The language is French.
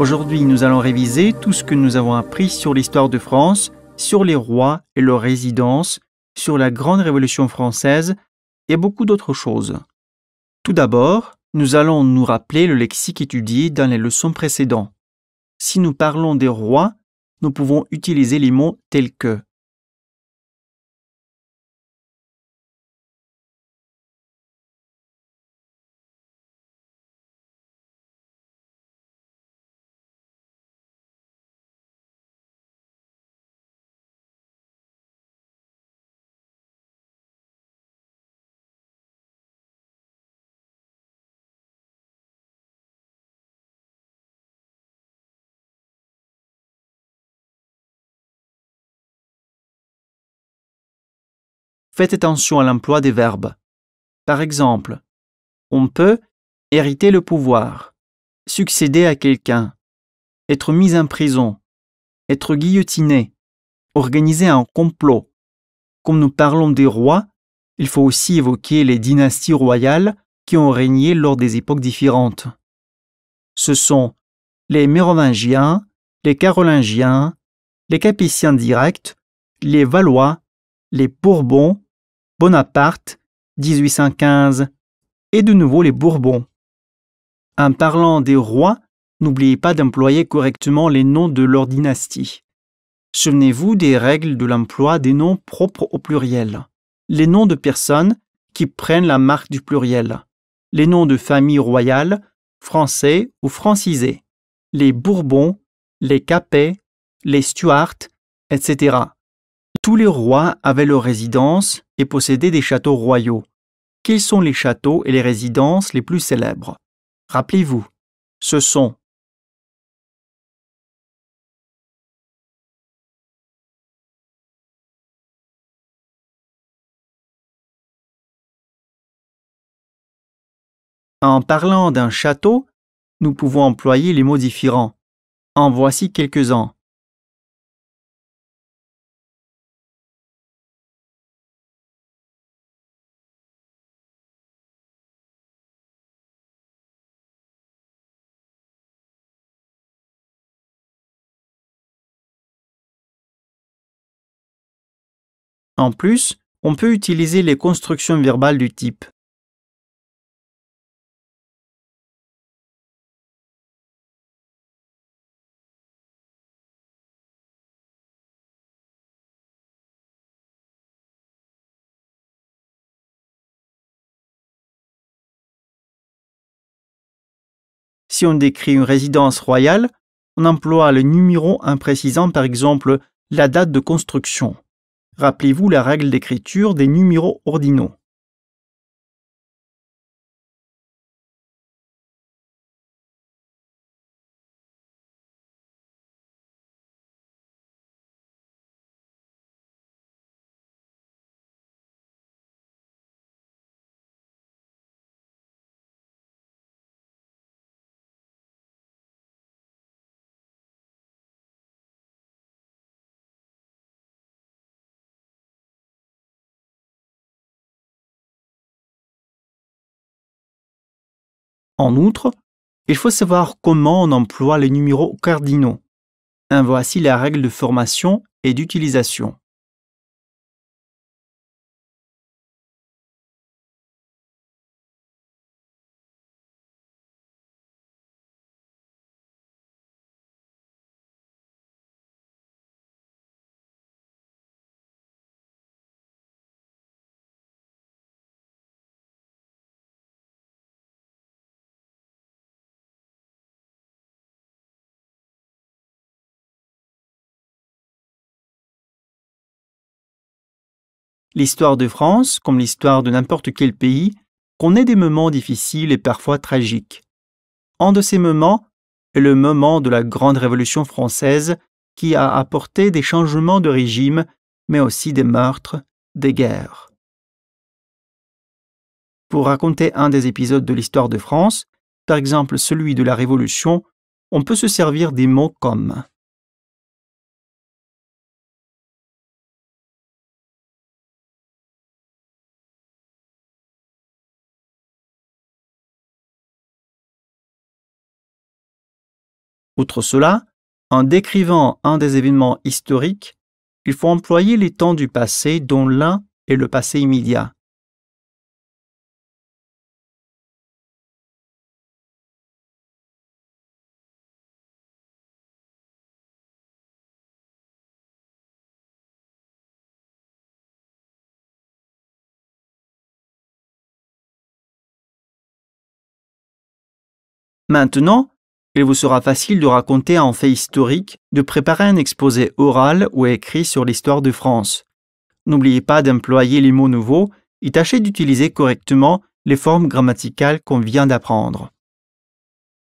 Aujourd'hui, nous allons réviser tout ce que nous avons appris sur l'histoire de France, sur les rois et leurs résidences, sur la Grande Révolution française et beaucoup d'autres choses. Tout d'abord, nous allons nous rappeler le lexique étudié dans les leçons précédentes. Si nous parlons des rois, nous pouvons utiliser les mots tels que faites attention à l'emploi des verbes. Par exemple, on peut hériter le pouvoir, succéder à quelqu'un, être mis en prison, être guillotiné, organiser un complot. Comme nous parlons des rois, il faut aussi évoquer les dynasties royales qui ont régné lors des époques différentes. Ce sont les Mérovingiens, les Carolingiens, les Capétiens directs, les Valois, les Bourbons, Bonaparte, 1815, et de nouveau les Bourbons. En parlant des rois, n'oubliez pas d'employer correctement les noms de leur dynastie. Souvenez-vous des règles de l'emploi des noms propres au pluriel, les noms de personnes qui prennent la marque du pluriel, les noms de familles royales, français ou francisés, les Bourbons, les Capets, les Stuarts, etc. Tous les rois avaient leur résidences et possédaient des châteaux royaux. Quels sont les châteaux et les résidences les plus célèbres Rappelez-vous, ce sont En parlant d'un château, nous pouvons employer les mots différents. En voici quelques-uns. En plus, on peut utiliser les constructions verbales du type Si on décrit une résidence royale, on emploie le numéro imprécisant par exemple la date de construction. Rappelez-vous la règle d'écriture des numéros ordinaux. En outre, il faut savoir comment on emploie les numéros cardinaux. voici la règle de formation et d'utilisation. L'histoire de France, comme l'histoire de n'importe quel pays, connaît des moments difficiles et parfois tragiques. Un de ces moments est le moment de la Grande Révolution française qui a apporté des changements de régime, mais aussi des meurtres, des guerres. Pour raconter un des épisodes de l'histoire de France, par exemple celui de la Révolution, on peut se servir des mots comme Outre cela, en décrivant un des événements historiques, il faut employer les temps du passé dont l'un est le passé immédiat. Maintenant, il vous sera facile de raconter un fait historique, de préparer un exposé oral ou écrit sur l'histoire de France. N'oubliez pas d'employer les mots nouveaux et tâchez d'utiliser correctement les formes grammaticales qu'on vient d'apprendre.